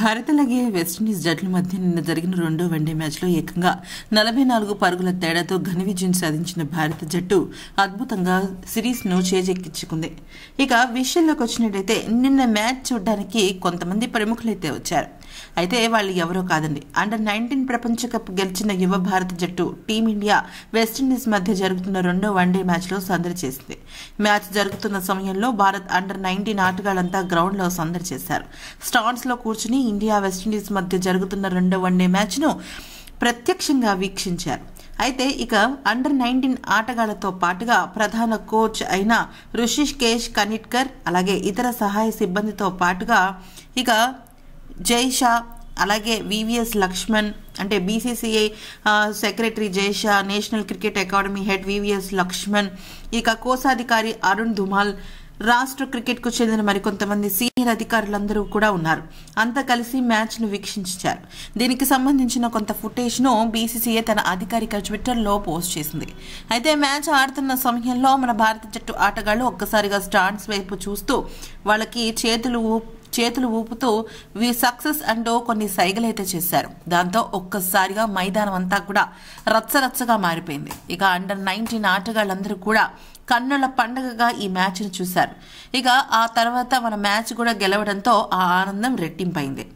భారత్ అలాగే వెస్టిండీస్ జట్ల మధ్య నిన్న జరిగిన రెండో వన్డే మ్యాచ్లో ఏకంగా నలభై నాలుగు పరుగుల తేడాతో ఘన విజయం సాధించిన భారత జట్టు అద్భుతంగా సిరీస్ను చేజెక్కించుకుంది ఇక విషయంలోకి వచ్చినట్టయితే నిన్న మ్యాచ్ చూడడానికి కొంతమంది ప్రముఖులైతే వచ్చారు అయితే వాళ్ళు ఎవరో కాదండి అండర్ నైన్టీన్ ప్రపంచ కప్ గెలిచిన యువ భారత జట్టు టీమిండియా వెస్టిండీస్ మధ్య జరుగుతున్న రెండో వన్డే మ్యాచ్లో సందడి చేసింది మ్యాచ్ జరుగుతున్న సమయంలో భారత్ అండర్ నైన్టీన్ ఆటగాళ్లంతా గ్రౌండ్లో సందడి చేశారు స్టాన్స్లో కూర్చుని ఇండియా వెస్టిండీస్ మధ్య జరుగుతున్న రెండో వన్డే మ్యాచ్ను ప్రత్యక్షంగా వీక్షించారు అయితే ఇక అండర్ నైన్టీన్ ఆటగాళ్లతో పాటుగా ప్రధాన కోచ్ అయిన రుషిష్ కేష్ కనిట్కర్ అలాగే ఇతర సహాయ సిబ్బందితో పాటుగా ఇక జైషా అలాగే వివిఎస్ లక్ష్మణ్ అంటే BCCI secretary Jay Shah national cricket academy head VVS Laxman ఇక కోశాధికారి అరుణ్ ధుమాల్ రాష్ట్ర క్రికెట్కు చెందిన మరికొంతమంది సీనియర్ అధికారులందరూ కూడా ఉన్నారు అంతా కలిసి మ్యాచ్ను వీక్షించారు దీనికి సంబంధించిన కొంత ఫుటేజ్ను బీసీసీఏ తన అధికారిక ట్విట్టర్లో పోస్ట్ చేసింది అయితే మ్యాచ్ ఆడుతున్న సమయంలో మన భారత జట్టు ఆటగాళ్లు ఒక్కసారిగా స్టాండ్స్ వైపు చూస్తూ వాళ్ళకి చేతులు చేతులు ఊపుతూ వి సక్సెస్ అంటూ కొన్ని సైగలైతే చేశారు దాంతో ఒక్కసారిగా మైదానం అంతా కూడా రచ్చరచ్చగా మారిపోయింది ఇక అండర్ నైన్టీన్ ఆటగాళ్ళందరూ కూడా కన్నుల పండగగా ఈ మ్యాచ్ను చూశారు ఇక ఆ తర్వాత మన మ్యాచ్ కూడా గెలవడంతో ఆ ఆనందం రెట్టింపైంది